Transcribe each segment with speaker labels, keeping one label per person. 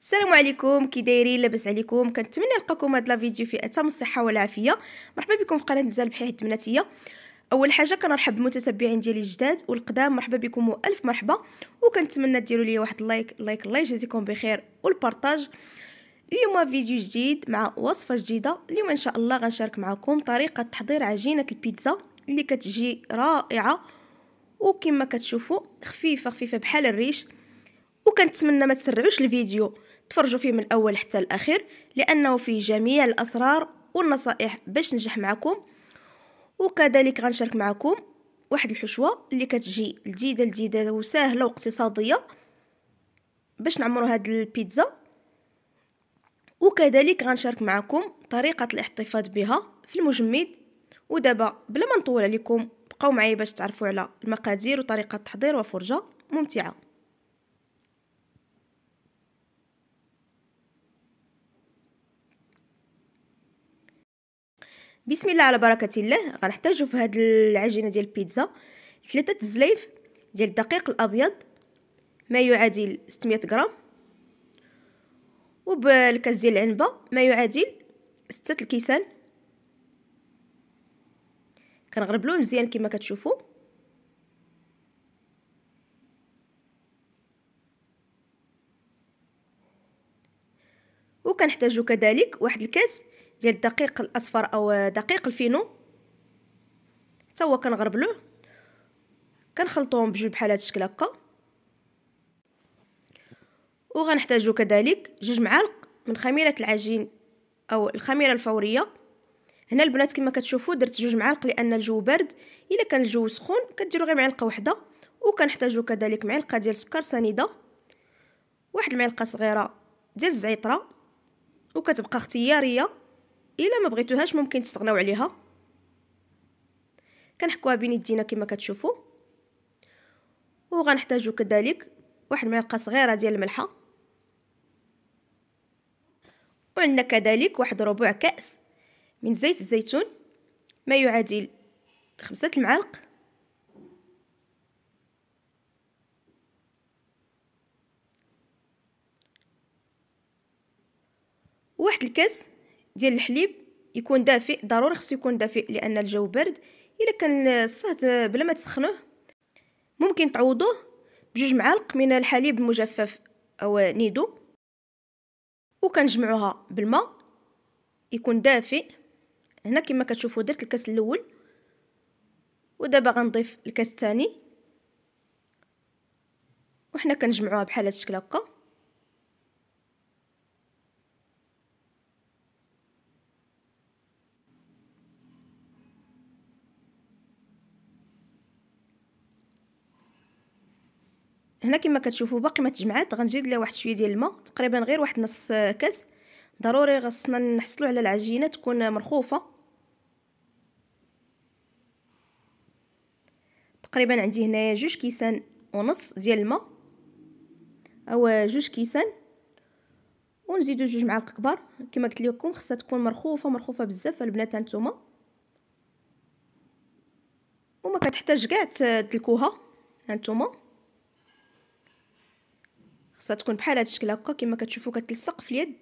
Speaker 1: السلام عليكم كي دايرين لاباس عليكم كنتمنى نلقاكم هاد لا فيديو في اتم الصحه والعافيه مرحبا بكم في قناه زال بحياه التمناتيه اول حاجه كنرحب بالمتتبعين ديالي الجداد والقدام مرحبا بكم والف مرحبا وكنتمنى ديروا لي واحد اللايك لايك الله يجازيكم بخير والبارطاج اليوم فيديو جديد مع وصفه جديده اليوم ان شاء الله غنشارك معكم طريقه تحضير عجينه البيتزا اللي كتجي رائعه وكما كتشوفوا خفيفه خفيفه بحال الريش وكنتمنى ما تسرعوش الفيديو تفرجوا فيه من الأول حتى الأخير لأنه فيه جميع الأسرار والنصائح باش نجح معكم وكذلك غنشارك معكم واحد الحشوة اللي كتجي لذيذة لذيذة وسهلة واقتصادية باش نعمروا هاد البيتزا وكذلك غنشارك معكم طريقة الاحتفاظ بها في المجمد ودابا بلا ما نطول عليكم بقاو معايا باش تعرفوا على المقادير وطريقة التحضير وفرجة ممتعة بسم الله على بركه الله غنحتاجو في هاد العجينه ديال البيتزا ثلاثه الزلايف ديال الدقيق الابيض ما يعادل 600 غرام وبالكاس ديال العنبه ما يعادل 6 الكيسان كنغربلوه مزيان كما كتشوفوا وكنحتاجو كذلك واحد الكاس ديال الدقيق الاصفر او دقيق الفينو حتى هو كنغربلوه كنخلطوهم بجوج بحال هاد الشكل هكا وغنحتاجو كذلك جوج معالق من خميره العجين او الخميره الفوريه هنا البنات كما كتشوفوا درت جوج معالق لان الجو بارد الا كان الجو سخون كديروا غير معلقه وحده وكنحتاجو كذلك معلقه ديال سكر سنيده واحد المعلقه صغيره ديال الزعتره وكتبقى اختياريه الا ما بغيتوهاش ممكن تستغناو عليها كنحكوها بين يدينا كما كتشوفوا وغنحتاجو كذلك واحد معلقه صغيره ديال الملحه وعندنا كذلك واحد ربع كاس من زيت الزيتون ما يعادل خمسة المعالق واحد الكاس ديال الحليب يكون دافئ ضروري خصو يكون دافئ لان الجو بارد الا كان الصهد بلا ما تسخنوه ممكن تعوضوه بجوج معالق من الحليب المجفف او نيدو وكنجمعوها بالماء يكون دافئ هنا كما كتشوفوا درت الكاس الاول ودابا غنضيف الكاس الثاني وحنا كنجمعوها بحال هاد الشكل هكا هنا كما كتشوفوا باقي ما تجمعات غنزيد ليها واحد شويه ديال الماء تقريبا غير واحد نص كاس ضروري خصنا نحصلوا على العجينه تكون مرخوفه تقريبا عندي هنايا جوج كيسان ونص ديال الماء او جوج كيسان ونزيدو جوج معالق كبار كما قلت لكم خصها تكون مرخوفه مرخوفه بزاف البنات هانتوما وما كتحتاج كاع تدلكوها هانتوما خصها تكون بحال هاد الشكل هكا كما كتشوفوا كتلصق في اليد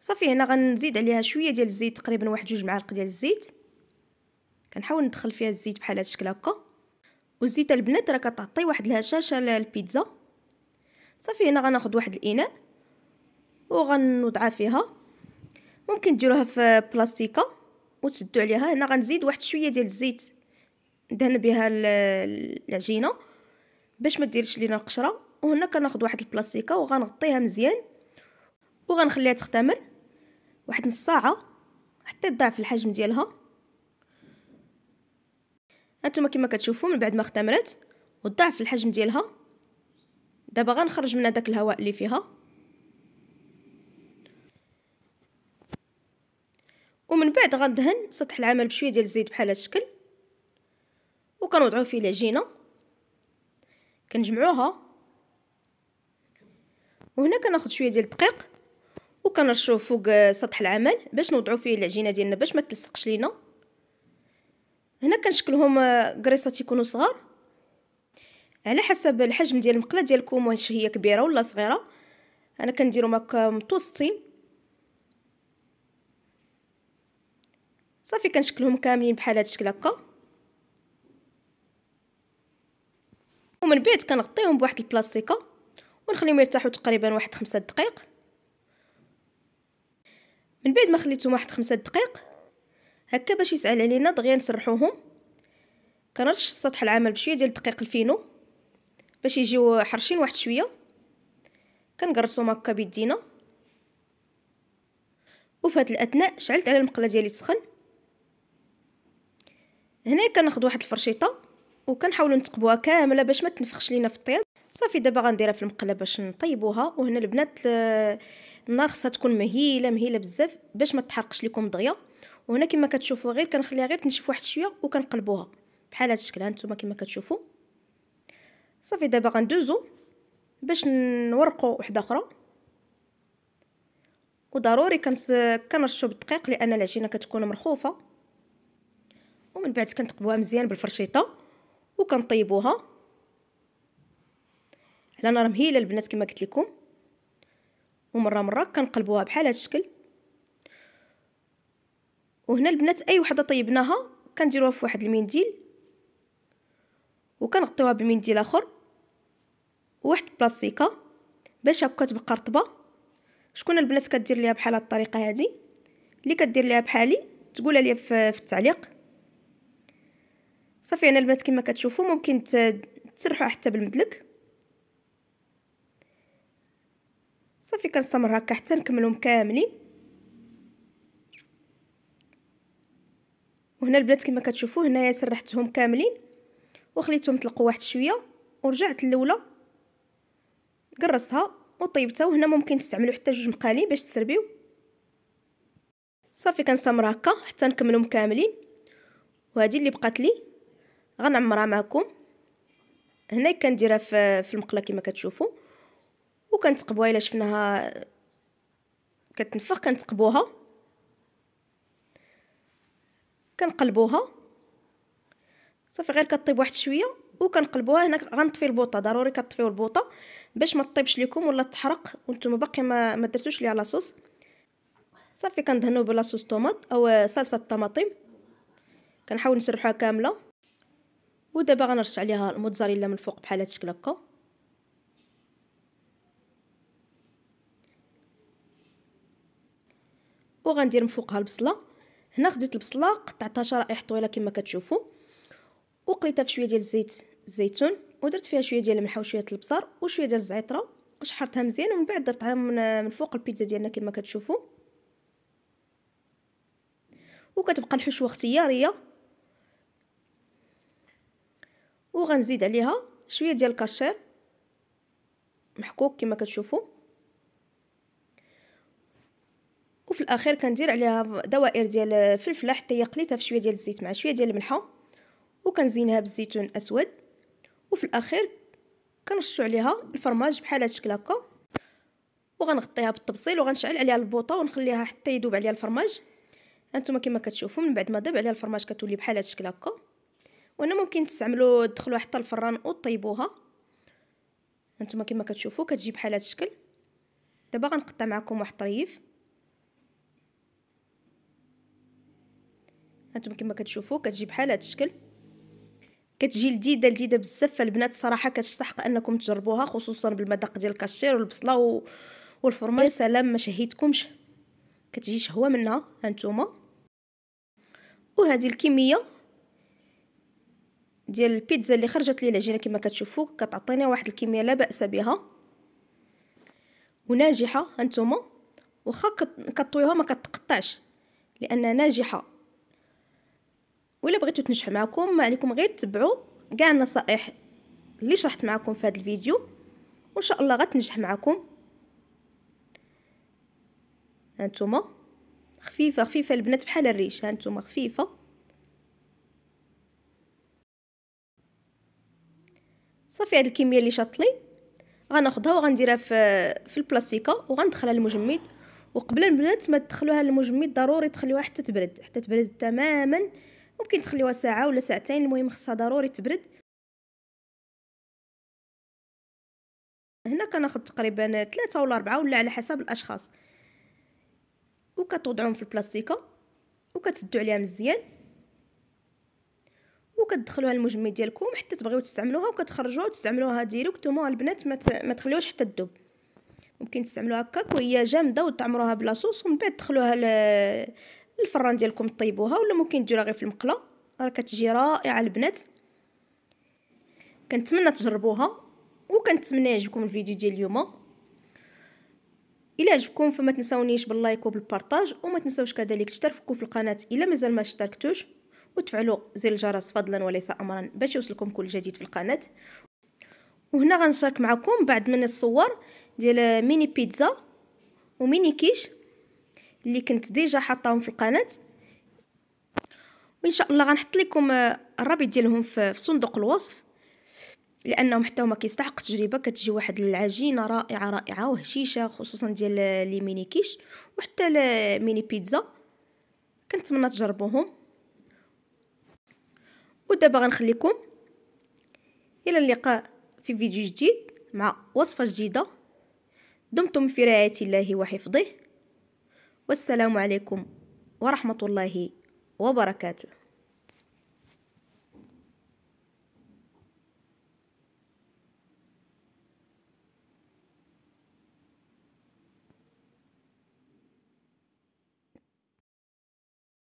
Speaker 1: صافي هنا غنزيد عليها شويه ديال الزيت تقريبا واحد جوج معالق ديال الزيت كنحاول ندخل فيها الزيت بحال هاد الشكل هكا والزيت البنات راه كتعطي واحد الهشاشه للبيتزا صافي هنا غناخذ واحد الاناء وغنوضعها فيها ممكن ديروها في بلاستيكه وتسدو عليها هنا غنزيد واحد شويه ديال الزيت دهن بها العجينه باش ما ديرش لينا القشره وهنا كناخذ واحد البلاستيكه وغنغطيها مزيان وغنخليها تختمر واحد نص ساعه حتى تضاعف الحجم ديالها هانتوما كما كتشوفوا من بعد ما اختمرت وضاعف الحجم ديالها دابا غنخرج منها داك الهواء اللي فيها ومن بعد غندهن سطح العمل بشويه ديال الزيت بحال هذا الشكل وكنوضعوا فيه العجينه كنجمعوها وهنا كناخد شويه ديال الدقيق وكنرشوه فوق آه، سطح العمل باش نوضعو فيه العجينه ديالنا باش ما تلصقش لينا هنا كنشكلهم كريصه آه، تيكونوا صغار على حسب الحجم ديال المقله ديالكم واش هي كبيره ولا صغيره انا كنديرهم هكا متوسطين صافي كنشكلهم كاملين بحال هاد الشكل هكا ومن بعد كنغطيهم بواحد البلاستيكه ونخليهم يرتاحوا تقريبا واحد خمسة دقائق من بعد ما خليتهم واحد خمسة دقائق هكا باش يسعل علينا دغيا نسرحوهم كنرش السطح العمل بشويه ديال دقيق الفينو باش يجيو حرشين واحد شويه كنقرصهم هكا بيدينا وفي هاد الاثناء شعلت على المقله ديالي تسخن هنا كناخذ واحد الفرشيطه وكنحاولوا نتقبوها كامله باش ما تنفخش لينا في الطياب صافي دابا غنديرها في المقله باش نطيبوها وهنا البنات النار خصها تكون مهيله مهيله بزاف باش ما تحرقش لكم دغيا وهنا كما كتشوفوا غير كنخليها غير تنشف واحد شويه وكنقلبوها بحال هذا الشكل هانتوما كما كتشوفوا صافي دابا غندوزو باش نورقوا وحده اخرى وضروري كنرشوا بالدقيق لان العجينه كتكون مرخوفه ومن بعد كنتقبوها مزيان بالفرشيطه وكنطيبوها على نار مهيله البنات كما قلت لكم ومره مره كنقلبوها بحال هذا الشكل وهنا البنات اي وحده طيبناها كنديروها في واحد المنديل وكنغطيوها بمنديل اخر وواحد بلاستيكه باش هكا تبقى رطبه شكون البنات كدير ليها بحال هاد الطريقه هذه اللي كدير ليها بحالي تقولها ليا في التعليق صافي انا البنات كما كتشوفوا ممكن تسرحوا حتى بالمدلك صافي كنستمر هكا حتى نكملهم كاملين وهنا البنات كما كتشوفوا هنايا سرحتهم كاملين وخليتهم تلقوا واحد شويه ورجعت الاولى قرصها وطيبتها وهنا ممكن تستعملوا حتى جوج مقالي باش تسربيو صافي كنستمر هكا حتى نكملهم كاملين وهذه اللي بقات لي غنعمرها معكم هنا كنديرها في المقله كما كتشوفوا وكنتقبوها الا شفناها كتنفخ كنتقبوها كنقلبوها صافي غير كطيب واحد شويه وكنقلبوها هنا غنطفي البوطه ضروري كطفيو البوطه باش ما تطيبش لكم ولا تحرق وانتم باقي ما, ما درتوش ليها لاصوص صافي كندهنو بلاصوص طوماط او صلصه الطماطم كنحاول نسرحوها كامله ودابا غنرش عليها الموتزاريلا من الفوق بحال هاد الشكل هكا وغندير من فوقها البصله هنا خديت البصله قطعتها شرائح طويله كما كتشوفوا وقليتها في شويه ديال الزيت الزيتون ودرت فيها شويه ديال الملحه وشويه البصل وشويه ديال الزعتره وشحرتها مزيان ومن بعد درتها من, من فوق البيتزا ديالنا كما كتشوفوا وكتبقى الحشوه اختياريه وغنزيد عليها شويه ديال الكاشير محكوك كما كتشوفوا وفي الاخير كندير عليها دوائر ديال الفلفله حتى هي قليتها في شويه ديال الزيت مع شويه ديال الملحه وكنزينها بالزيتون اسود وفي الاخير كنرشو عليها الفرماج بحال هذا الشكل هكا وغنغطيها بالطبسيل وغنشعل عليها البوطه ونخليها حتى يذوب عليها الفرماج هانتوما كما كتشوفوا من بعد ما ذاب عليها الفرماج كتولي بحال هذا الشكل هكا وانا ممكن تستعملوا تدخلوا حتى الفران وطيبوها هانتوما كما كتشوفوا كتجي بحال هذا الشكل دابا غنقطع معكم واحد الطريف هانتوما كما كتشوفوا كتجي بحال هذا الشكل كتجي لذيذه لذيذه بزاف البنات صراحه كتستحق انكم تجربوها خصوصا بالمذاق ديال الكاشير والبصله و... والفرماج إيه. سلام ما شهيتكمش كتجي شهوه منها هانتوما وهذه الكميه ديال البيتزا اللي خرجت لي العجينه كما كتشوفوا كتعطينا واحد الكميه لا باس بها وناجحه هانتوما واخا كطويوها ما كتقطعش لانها ناجحه ولا بغيتو تنجح معكم ما عليكم غير تبعوا كاع النصائح اللي شرحت معكم في هذا الفيديو وان شاء الله غتنجح معكم هانتوما خفيفه خفيفه البنات بحال الريش هانتوما خفيفه صافي هاد الكميه اللي شاطلي لي غناخذها وغنديرها في في البلاستيكه وغندخلها للمجمد وقبل البنات ما تدخلوها للمجمد ضروري تخليوها حتى تبرد حتى تبرد تماما ممكن تخليوها ساعه ولا ساعتين المهم خصها ضروري تبرد هنا كناخذ تقريبا 3 ولا 4 ولا على حسب الاشخاص وكتوضعهم في البلاستيكه وكتسدو عليها مزيان وكتدخلوها المجمد ديالكم حتى تبغيو تستعملوها وكتخرجوها وتستعملوها ديريكت هما البنات ما, ت... ما حتى تذوب ممكن تستعملوها هكاك وهي جامده وتعمروها بلا صوص ومن بعد تدخلوها للفران ديالكم طيبوها ولا ممكن ديروها غير في المقله راه كتجي رائعه البنات كنتمنى تجربوها وكنتمنى يعجبكم الفيديو ديال اليوم الى عجبكم فما تنساونيش باللايك وبالبارطاج وما تنساوش كذلك تشتركوا في القناه الا مازال ما اشتركتوش وتفعلوا زر الجرس فضلا وليس امرا باش يوصلكم كل جديد في القناه وهنا غنشارك معكم بعد من الصور ديال ميني بيتزا وميني كيش اللي كنت ديجا حاطاهم في القناه وان شاء الله غنحط لكم الرابط ديالهم في صندوق الوصف لانهم حتى هما كيستحق تجربه كتجي واحد العجينه رائعه رائعه وهشيشه خصوصا ديال لي ميني كيش وحتى ميني بيتزا كنتمنى تجربوهم ودابا غنخليكم الى اللقاء في فيديو جديد مع وصفه جديده دمتم في رعايه الله وحفظه والسلام عليكم ورحمه الله وبركاته